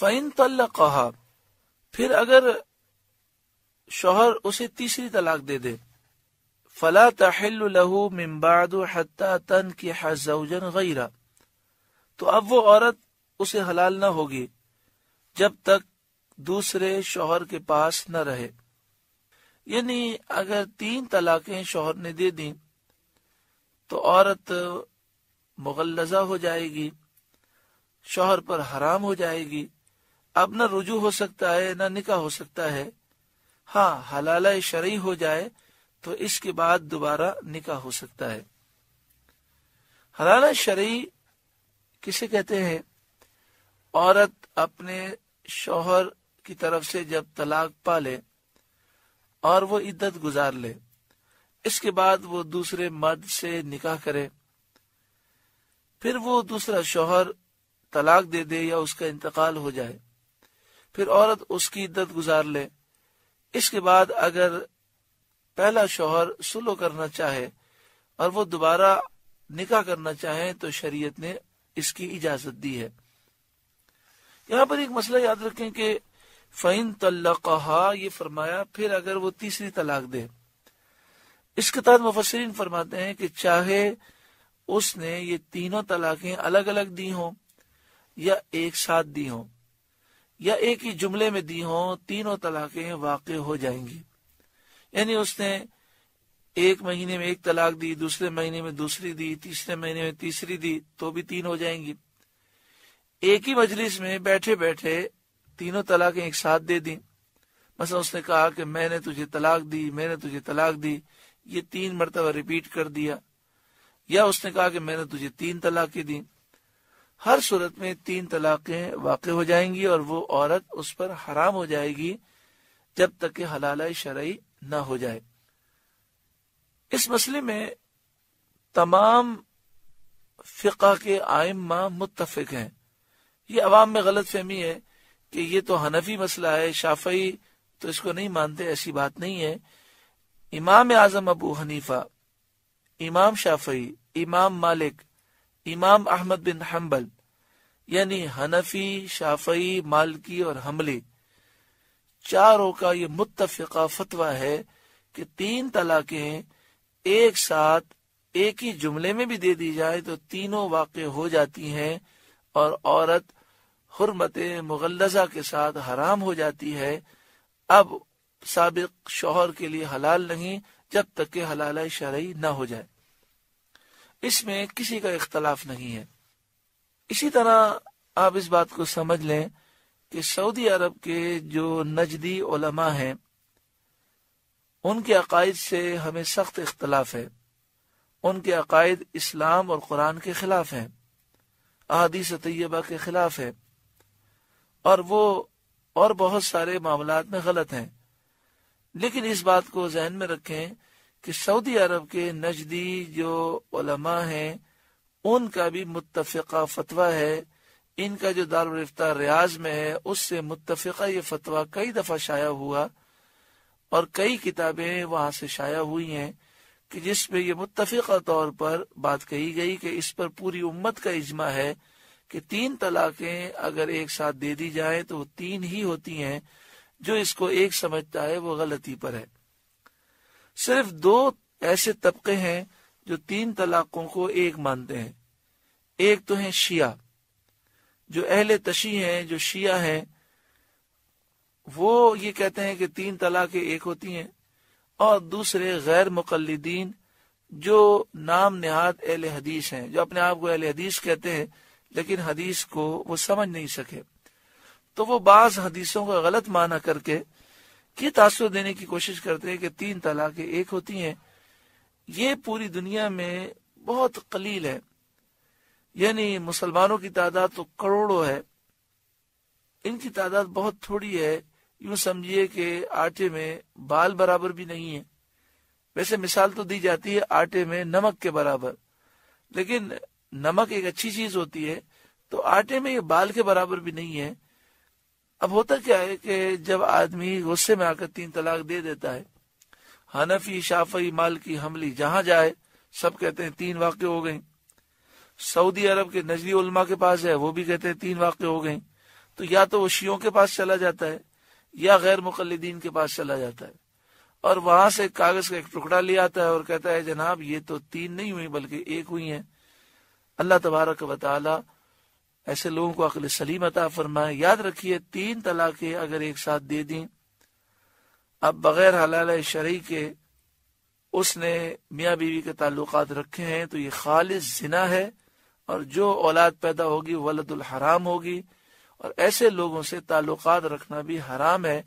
fan कहा फिर अगर शोहर उसे तीसरी तलाक दे दे फला तहल लहू मिम्बाद तन के हजन गैरा तो अब वो औरत उसे हलाल न होगी जब तक दूसरे शोहर के पास न रहे यानी अगर तीन तलाकें शोहर ने दे दी तो औरत मुगलजा हो जाएगी शोहर पर हराम हो जाएगी अब न रुजू हो सकता है न निका हो सकता है हाँ हलाला शरी हो जाए तो इसके बाद दोबारा निका हो सकता है हलाला शरी किसे कहते हैं औरत अपने शोहर की तरफ से जब तलाक पा ले और वो इद्दत गुजार ले इसके बाद वो दूसरे मर्द से निकाह करे फिर वो दूसरा शोहर तलाक दे दे या उसका इंतकाल हो जाए फिर औरत उसकी इद्दत गुजार ले इसके बाद अगर पहला शोहर सुलो करना चाहे और वो दोबारा निकाह करना चाहे तो शरीयत ने इसकी इजाजत दी है यहाँ पर एक मसला याद रखें कि फ़ैन तल्लकहा ये फरमाया फिर अगर वो तीसरी तलाक दे इसके तहत मुफसरीन फरमाते हैं कि चाहे उसने ये तीनों तलाकें अलग अलग दी हों या एक साथ दी हो या एक ही जुमले में दी हो तीनों तलाके वाक़ हो जाएंगी यानी उसने एक महीने में एक तलाक दी दूसरे महीने में दूसरी दी तीसरे महीने में तीसरी दी तो भी तीन हो जाएंगी एक ही मजलिस में बैठे बैठे तीनों तलाकें एक साथ दे दी मसला उसने कहा कि मैंने तुझे तलाक दी मैंने तुझे तलाक दी ये तीन मरतबा रिपीट कर दिया या उसने कहा कि मैंने तुझे तीन तलाकें दी हर सूरत में तीन तलाकें वाक़ हो जाएंगी और वो औरत उस पर हराम हो जाएगी जब तक कि हलाल शरई न हो जाए इस मसले में तमाम फ़िका के आयमा मुतफिक हैं ये अवाम में गलत फहमी है कि ये तो हनफी मसला है शाफई तो इसको नहीं मानते ऐसी बात नहीं है इमाम आजम अबू हनीफा इमाम शाफई इमाम मालिक इमाम अहमद बिन हम्बल यानी हनफी शाफई मालकी और हमले चारों का ये मुतफिका फतवा है कि तीन तलाकें एक साथ एक ही जुमले में भी दे दी जाए तो तीनों वाक़ हो जाती हैं और औरत हरमत मुगलजा के साथ हराम हो जाती है अब सबक शोहर के लिए हलाल नहीं जब तक के हलाल शरा न हो जाए इसमें किसी का इख्तलाफ नहीं है इसी तरह आप इस बात को समझ लें कि सऊदी अरब के जो नजदी ओलमा हैं उनके अकायद से हमें सख्त इख्तलाफ है उनके अकायद इस्लाम और कुरान के खिलाफ हैं अहदीस तयबा के खिलाफ है और वो और बहुत सारे मामला में गलत हैं लेकिन इस बात को जहन में रखें कि सऊदी अरब के नजदी जो ओलमा है उनका भी मुतफ़ा फतवा है इनका जो दारफ्तार रियाज में है उससे मुतफ़ा ये फतवा कई दफ़ा शाया हुआ और कई किताबें वहाँ से शाया हुई हैं कि जिसमें ये मुतफ़ा तौर पर बात कही गई कि इस पर पूरी उम्मत का इजमा है कि तीन तलाकें अगर एक साथ दे दी जाए तो तीन ही होती हैं जो इसको एक समझता है वो गलती पर है सिर्फ दो ऐसे तबके हैं जो तीन तलाकों को एक मानते हैं एक तो है शिया जो अहले तशी हैं जो शिया हैं वो ये कहते हैं कि तीन तलाकें एक होती हैं और दूसरे गैर मुकलदीन जो नाम नहाद अहल हदीस हैं जो अपने आप को अहल हदीस कहते हैं लेकिन हदीस को वो समझ नहीं सके तो वो बाज हदीसों का गलत माना करके ये तासर देने की कोशिश करते हैं कि तीन तलाकें एक होती हैं ये पूरी दुनिया में बहुत कलील है यानी मुसलमानों की तादाद तो करोड़ों है इनकी तादाद बहुत थोड़ी है यूं समझिए कि आटे में बाल बराबर भी नहीं है वैसे मिसाल तो दी जाती है आटे में नमक के बराबर लेकिन नमक एक अच्छी चीज होती है तो आटे में ये बाल के बराबर भी नहीं है अब होता क्या है कि जब आदमी गुस्से में आकर तीन तलाक दे देता है हनफी शाफी माल की हमली जहां जाए सब कहते हैं तीन वाक्य हो गए सऊदी अरब के नजरी उलमा के पास है वो भी कहते हैं तीन वाक्य हो गए तो या तो वो शियों के पास चला जाता है या गैर मुखलदीन के पास चला जाता है और वहां से कागज का एक टुकड़ा ले आता है और कहता है जनाब ये तो तीन नहीं हुई बल्कि एक हुई है अल्लाह तबारक वाली ऐसे लोगों को अकल सलीम अता फरमाए याद रखिये तीन तलाक़ें अगर एक साथ दे दी अब बगैर हलाल शरी के उसने मियाँ बीवी के ताल्लुक रखे हैं तो ये खालिश जिना है और जो औलाद पैदा होगी वलदुल हराम होगी और ऐसे लोगों से ताल्लुक रखना भी हराम है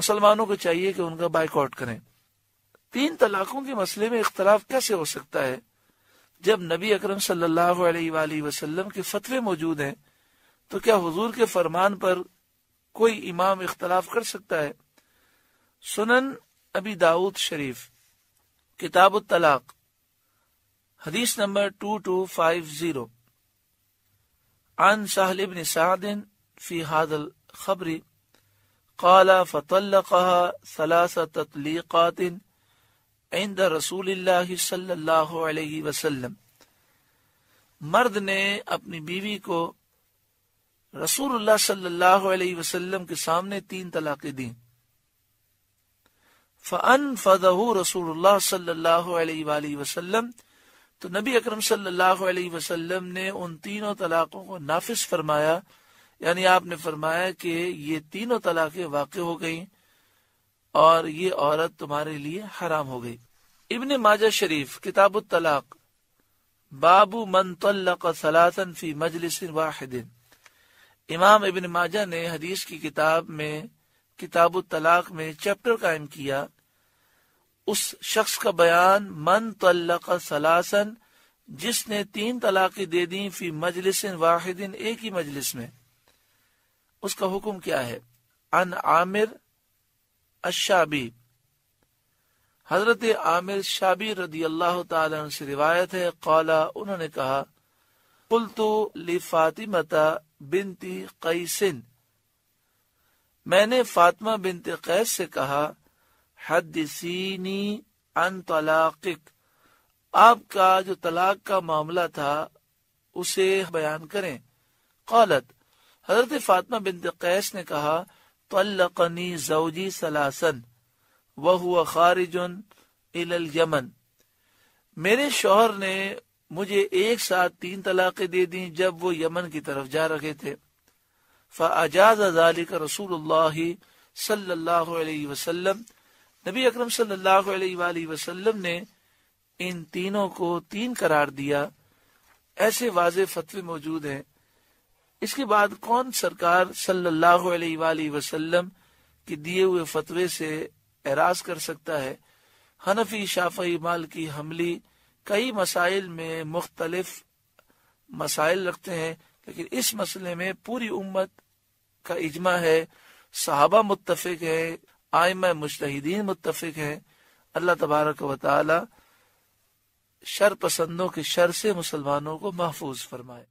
मुसलमानों को चाहिए कि उनका बाइकआउट करें तीन तलाकों के मसले में इख्तलाफ कैसे हो सकता है जब नबी अकरम सल्लल्लाहु अलैहि वसल्लम के फतवे मौजूद हैं तो क्या हुजूर के फरमान पर कोई इमाम इख्तलाफ कर सकता है सुनन अबी दाऊद शरीफ किताब तलाक हदीस number two two five zero عن سهل بن سعد في هذا الخبر قال فطلقها تطليقات इंद रसूल वसल्लम मर्द ने अपनी बीवी को रसूलुल्लाह सल्लल्लाहु अलैहि वसल्लम के सामने तीन तलाकें दी फ़न फ़दहू रसूलुल्लाह सल्लल्लाहु अलैहि वसल्लम तो नबी अकरम सल्लल्लाहु अलैहि वसल्लम ने उन तीनों तलाकों को नाफिस फरमाया यानी आपने फरमाया कि ये तीनों तलाकें वाक़ हो गईं और ये औरत तुम्हारे लिए हराम हो गई इबन माजा शरीफ किताब तलाक बाबू मन तलासन सलासन फी मजलिस वाहिदिन इमाम इबन माजा ने हदीस की किताब में किताब तलाक में चैप्टर कायम किया उस शख्स का बयान मन तलासन सलासन जिसने तीन तलाक़ें दे दी फी मजलिस वाहिदिन एक ही मजलिस में उसका हुक्म क्या है अन आमिर अशाबी हजरत आमिर शाबी रदी अल्लाह से रिवायत है कौला उन्होंने कहा कुल तो फातिमता बिनती कैसिन मैंने फातिमा बिनते कैस से कहा हद सीनी अन तलाक आपका जो तलाक का मामला था उसे बयान करें कौलत हजरत फातिमा बिनते कैस ने कहा طلقني زوجي ثلاثا وهو خارج الى اليمن मेरे शोहर ने मुझे एक साथ तीन तलाक़ें दे दी जब वो यमन की तरफ जा रहे थे फ़ाजाज अजालिक रसूल सल्लल्लाहु नबी अकरम सल्लल्लाहु ने इन तीनों को तीन करार दिया ऐसे वाज फतवे मौजूद हैं इसके बाद कौन सरकार सल्लल्लाहु अलैहि वसल्लम के दिए हुए फतवे से एराज कर सकता है हनफी शाफी की हमली कई मसाइल में मुख्तलिफ मसाइल रखते हैं लेकिन इस मसले में पूरी उम्मत का इजमा है साहबा मुतफिक है आयमा मुश्तदीन मुतफिक है अल्लाह तबारक व ताली शर पसंदों के शर से मुसलमानों को महफूज फरमाए